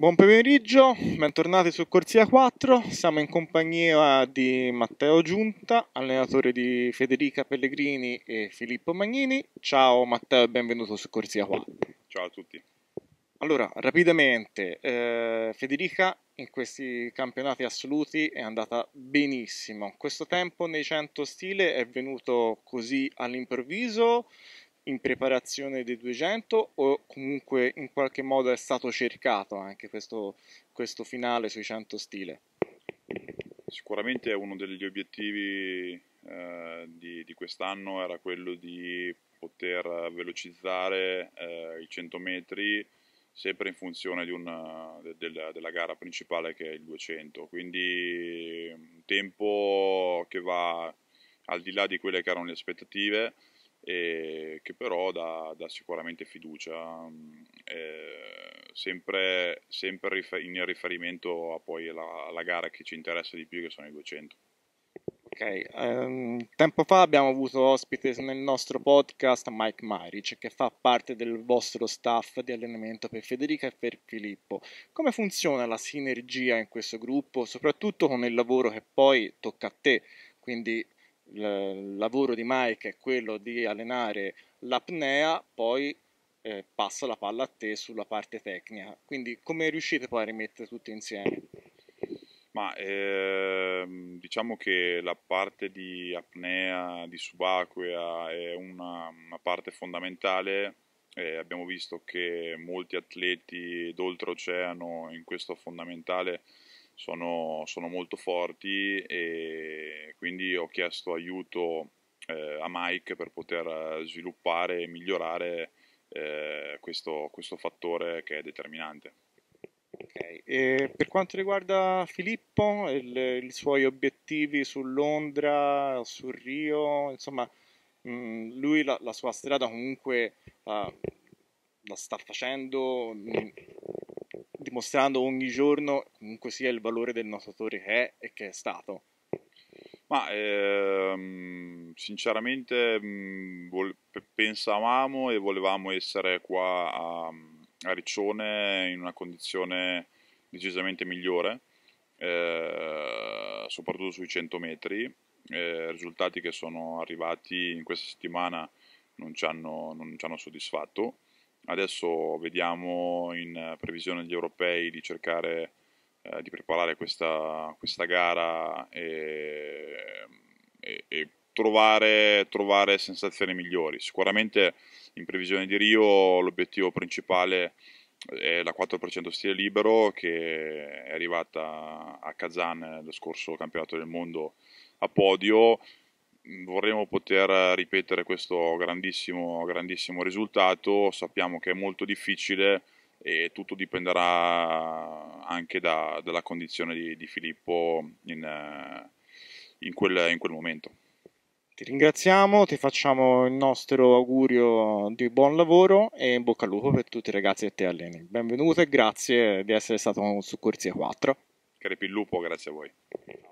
Buon pomeriggio, bentornati su Corsia 4, siamo in compagnia di Matteo Giunta, allenatore di Federica Pellegrini e Filippo Magnini. Ciao Matteo e benvenuto su Corsia 4. Ciao a tutti. Allora, rapidamente, eh, Federica in questi campionati assoluti è andata benissimo. Questo tempo nei 100 stile è venuto così all'improvviso? in preparazione dei 200 o comunque in qualche modo è stato cercato anche questo, questo finale sui 100 stile? Sicuramente uno degli obiettivi eh, di, di quest'anno era quello di poter velocizzare eh, i 100 metri sempre in funzione una, de, de, della gara principale che è il 200 quindi un tempo che va al di là di quelle che erano le aspettative e che però dà, dà sicuramente fiducia, mm, eh, sempre, sempre in riferimento a poi alla, alla, gara che ci interessa di più, che sono i 200. Ok, um, tempo fa abbiamo avuto ospite nel nostro podcast Mike Maric, che fa parte del vostro staff di allenamento per Federica e per Filippo. Come funziona la sinergia in questo gruppo, soprattutto con il lavoro che poi tocca a te? Quindi il lavoro di Mike è quello di allenare l'apnea, poi eh, passa la palla a te sulla parte tecnica. Quindi come riuscite poi a rimettere tutto insieme? Ma ehm, diciamo che la parte di apnea, di subacquea è una, una parte fondamentale. Eh, abbiamo visto che molti atleti d'oltreoceano in questo fondamentale sono, sono molto forti e quindi ho chiesto aiuto eh, a Mike per poter eh, sviluppare e migliorare eh, questo, questo fattore che è determinante. Okay. per quanto riguarda Filippo e i suoi obiettivi su Londra, su Rio, insomma, mh, mm, lui la, la, sua strada comunque la, la sta facendo mm, dimostrando ogni giorno comunque sia il valore del nuotatore che è e che è stato. Ma ehm, sinceramente mh, mm, vol- pensavamo e volevamo essere qua a, a, Riccione in una condizione decisamente migliore, eh, soprattutto sui 100 metri. Eh, risultati che sono arrivati in questa settimana non ci hanno, non ci hanno soddisfatto. Adesso vediamo in eh, previsione degli europei di cercare eh, di preparare questa, questa gara e, e, e trovare, trovare, sensazioni migliori. Sicuramente in previsione di Rio l'obiettivo principale eh, è la 4% stile libero che è arrivata a Kazan lo scorso campionato del mondo a podio vorremmo poter eh, ripetere questo grandissimo, grandissimo risultato, sappiamo che è molto difficile e tutto dipenderà anche da, dalla condizione di, di Filippo in, eh, in, quel, in quel momento. Ti ringraziamo, ti facciamo il nostro augurio di buon lavoro e in bocca al lupo per tutti i ragazzi e te alleni. Benvenuto e grazie di essere stato su Corsia 4. Crepi il lupo, grazie a voi.